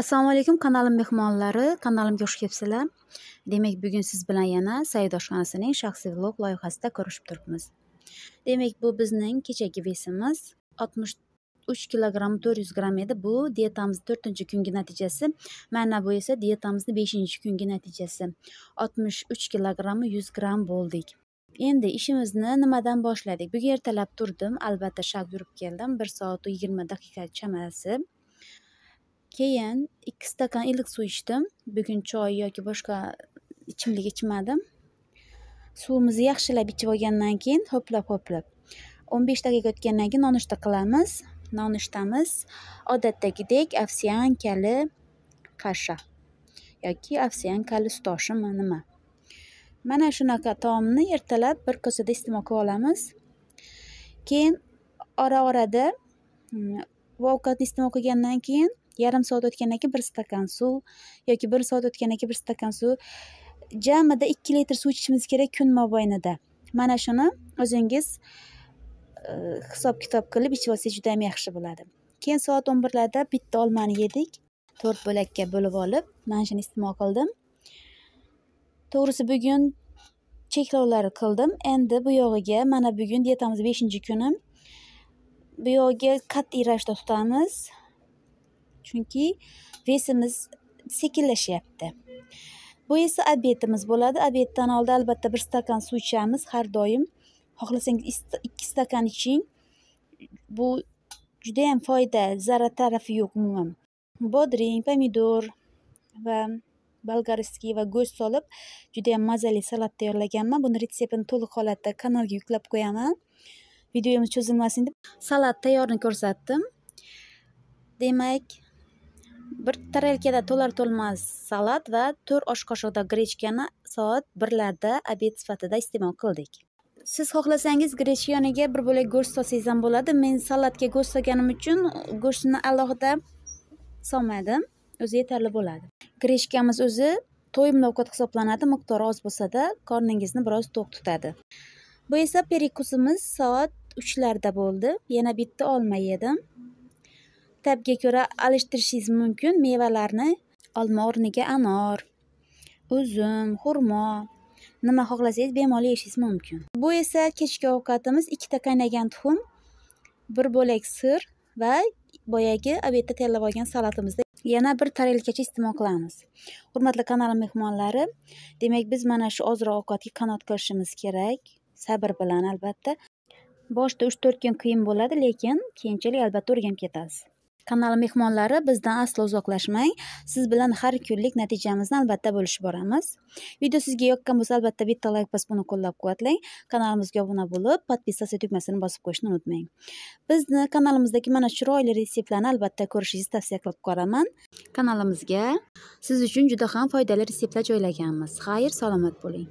assalomu alaykum kanalim mehmonlari kanalimga xush kelibsizlar demak bugun siz bilan yana said oshxonasining shaxsiy vlog loyihasida ko'rishib turibmiz demak bu bizning kechagi vesimiz oltmish uch kilogramm to'rt yuz gramm edi bu dietamizni to'rtinchi kungi natijasi mana bu esa dietamizni beshinchi kungi natijasi oltmish uch kilogrammi yuz gramm bo'ldik endi ishimizni nimadan boshladik bugun ertalab turdim albatta shag yurib keldim bir soat yigirma daqiqa chamasi keyin ikki stakan iliq suv ichdim bugun choy yoki boshqa ichimlik ichmadim suvimizni yaxshilab ichib olgandan keyin ho'plab ho'plab o'n besh daqiqa o'tgandan keyin nonushta qilamiz nonushtamiz odatdagidek avsiankali qasha yoki avsiankali sutoshimi nima mana shunaqa taomni ertalab bir kosada iste'mol qilib olamiz keyin ora orada bu hmm, ovqatni iste'mol qilgandan keyin yarim soat o'tgandan keyin bir stakan suv yoki bir soat o'tgandan keyin bir stakan suv jamida ikki litr suv ichishimiz kerak kun mobaynida mana shuni o'zingiz e, hisob kitob qilib ichib olsangiz juda ham yaxshi bo'ladi keyin soat o'n birlarda bitta olmani yedik to'rt bo'lakka bo'lib olib mana shuni iste'mol qildim to'g'risi bugun cheklovlar qildim endi bu yog'iga mana bugun dietamiz beshinchi kunim bu yog'iga qat'iy ravishda tutamiz chunki vesimiz sekinlashyapti bu esa obedimiz bo'ladi obeddan oldin albatta bir stakan suv ichamiz har doim xohlasangiz ikki stakan iching bu judayam foyda zarar tarafi yo'q umuman bodring pomidor va bolgarskiy va go'sht solib judayam mazali salat tayyorlaganman buni retseptini to'liq holatda kanalga yuklab qo'yaman videomiz cho'zilmasin deb salat tayyorini ko'rsatdim demak bir tarelkada to'lar to'lmas salat va to'rt osh qoshiqda grechkani soat birlarda obed sifatida iste'mol qildik siz xohlasangiz grechka yoniga bir bo'lak go'sht solsangiz ham bo'ladi men salatga go'sht solganim uchun go'shtni alohida solmadim o'zi yetarli bo'ladi grechkamiz o'zi to'yimli ovqat hisoblanadi miqdori oz bo'lsada qorningizni biroz to'q tutadi bu esa perekusimiz soat uchlarda bo'ldi yana bitta olma yedim maktabga ko'ra alishtirishingiz mumkin mevalarni olma o'rniga anor uzum xurmo nima xohlasangiz bemalol yeyishingiz mumkin bu esa kechki ovqatimiz ikkita qaynagan tuxum bir bo'lak sir va boyagi obedda tayyorlab olgan salatimizni yana bir tarelkacha iste'mol qilamiz hurmatli kanalim mehmonlari demak biz mana shu ozroq ovqatga qanot qilishimiz kerak sabr bilan albatta boshida uch to'rt kun qiyin bo'ladi lekin keyinchalik albatta o'rganib ketasiz kanal mehmonlari bizdan aslo uzoqlashmang siz bilan har kunlik natijamizni albatta bo'lishib boramiz video sizga yoqqan bo'lsa albatta bitta layk bosib uni qo'llab quvvatlang kanalimizga obuna bo'lib podpisatsiya tugmasini bosib qo'yishni unutmang bizni kanalimizdagi mana chiroyli retseptlarni albatta ko'rishingizni tavsiya qilib qolaman kanalimizga siz uchun juda ham foydali retseptlar joylaganmiz xayr salomat bo'ling